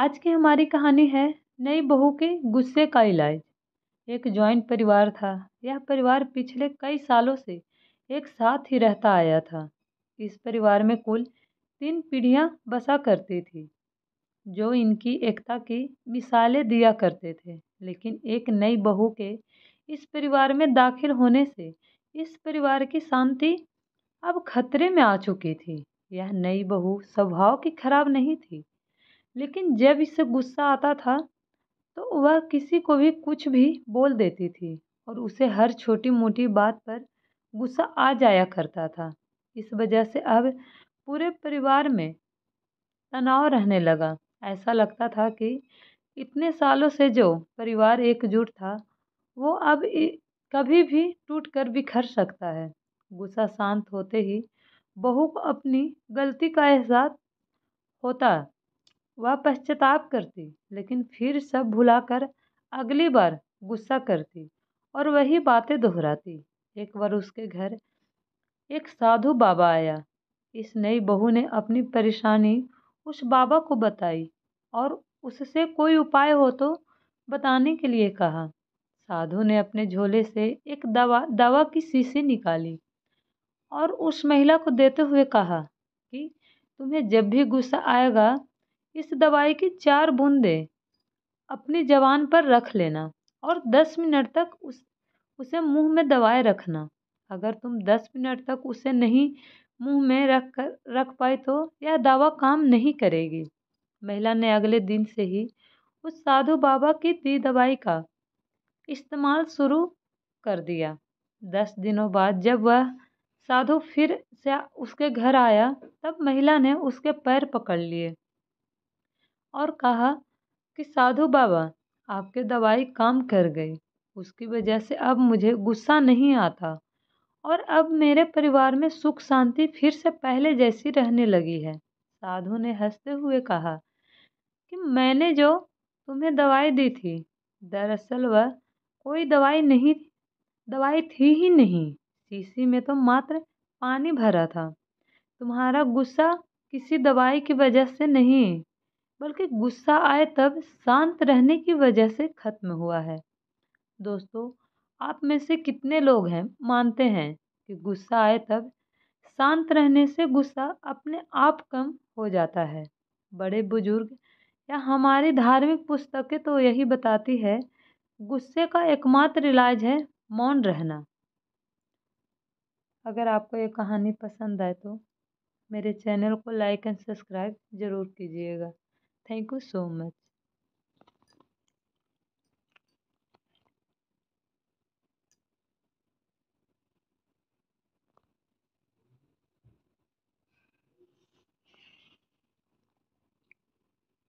आज की हमारी कहानी है नई बहू के गुस्से का इलाज एक जॉइंट परिवार था यह परिवार पिछले कई सालों से एक साथ ही रहता आया था इस परिवार में कुल तीन पीढ़ियां बसा करती थी जो इनकी एकता की मिसालें दिया करते थे लेकिन एक नई बहू के इस परिवार में दाखिल होने से इस परिवार की शांति अब खतरे में आ चुकी थी यह नई बहू स्वभाव की खराब नहीं थी लेकिन जब इसे गुस्सा आता था तो वह किसी को भी कुछ भी बोल देती थी और उसे हर छोटी मोटी बात पर गुस्सा आ जाया करता था इस वजह से अब पूरे परिवार में तनाव रहने लगा ऐसा लगता था कि इतने सालों से जो परिवार एकजुट था वो अब कभी भी टूट कर बिखर सकता है गुस्सा शांत होते ही बहू को अपनी गलती का एहसास होता वह पश्चाताप करती लेकिन फिर सब भुलाकर अगली बार गुस्सा करती और वही बातें दोहराती एक बार उसके घर एक साधु बाबा आया इस नई बहू ने अपनी परेशानी उस बाबा को बताई और उससे कोई उपाय हो तो बताने के लिए कहा साधु ने अपने झोले से एक दवा दवा की शीशी निकाली और उस महिला को देते हुए कहा कि तुम्हें जब भी गुस्सा आएगा इस दवाई की चार बूंदें अपनी जवान पर रख लेना और दस मिनट तक उस उसे मुंह में दबाए रखना अगर तुम दस मिनट तक उसे नहीं मुंह में रख कर रख पाए तो यह दवा काम नहीं करेगी महिला ने अगले दिन से ही उस साधु बाबा की दी दवाई का इस्तेमाल शुरू कर दिया दस दिनों बाद जब वह साधु फिर से उसके घर आया तब महिला ने उसके पैर पकड़ लिए और कहा कि साधु बाबा आपके दवाई काम कर गई उसकी वजह से अब मुझे गुस्सा नहीं आता और अब मेरे परिवार में सुख शांति फिर से पहले जैसी रहने लगी है साधु ने हंसते हुए कहा कि मैंने जो तुम्हें दवाई दी थी दरअसल वह कोई दवाई नहीं दवाई थी ही नहीं शीशी में तो मात्र पानी भरा था तुम्हारा गुस्सा किसी दवाई की वजह से नहीं बल्कि गुस्सा आए तब शांत रहने की वजह से खत्म हुआ है दोस्तों आप में से कितने लोग हैं मानते हैं कि गुस्सा आए तब शांत रहने से गुस्सा अपने आप कम हो जाता है बड़े बुजुर्ग या हमारी धार्मिक पुस्तकें तो यही बताती है गुस्से का एकमात्र इलाज है मौन रहना अगर आपको ये कहानी पसंद आए तो मेरे चैनल को लाइक एंड सब्सक्राइब ज़रूर कीजिएगा Thank you so much.